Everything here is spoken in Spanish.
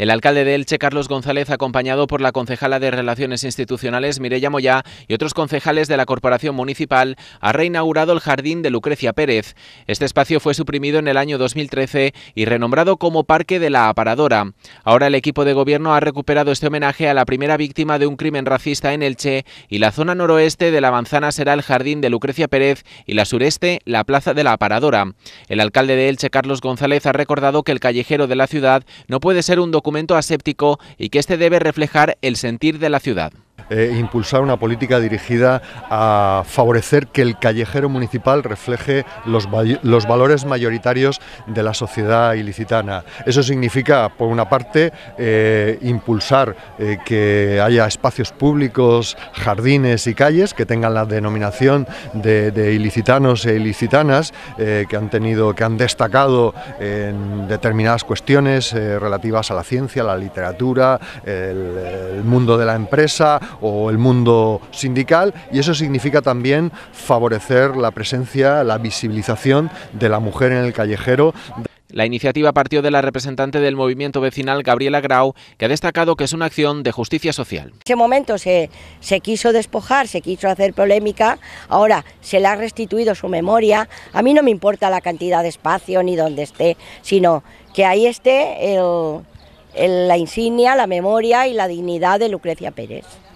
El alcalde de Elche, Carlos González, acompañado por la concejala de Relaciones Institucionales, Mireya Moyá, y otros concejales de la Corporación Municipal, ha reinaugurado el Jardín de Lucrecia Pérez. Este espacio fue suprimido en el año 2013 y renombrado como Parque de la Aparadora. Ahora el equipo de gobierno ha recuperado este homenaje a la primera víctima de un crimen racista en Elche y la zona noroeste de la manzana será el Jardín de Lucrecia Pérez y la sureste la Plaza de la Aparadora. El alcalde de Elche, Carlos González, ha recordado que el callejero de la ciudad no puede ser un documento documento aséptico y que este debe reflejar el sentir de la ciudad. Eh, impulsar una política dirigida a favorecer que el callejero municipal refleje los, valores mayoritarios de la sociedad ilicitana. Eso significa, por una parte, eh, impulsar eh, que haya espacios públicos, jardines y calles que tengan la denominación de, ilicitanos e ilicitanas que han tenido, que han destacado en determinadas cuestiones relativas a la ciencia, la literatura, el mundo de la empresa o el mundo sindical y eso significa también favorecer la presencia, la visibilización de la mujer en el callejero. La iniciativa partió de la representante del movimiento vecinal, Gabriela Grau, que ha destacado que es una acción de justicia social. En ese momento se, quiso despojar, se quiso hacer polémica, ahora se le ha restituido su memoria. A mí no me importa la cantidad de espacio ni dónde esté, sino que ahí esté la insignia, la memoria y la dignidad de Lucrecia Pérez.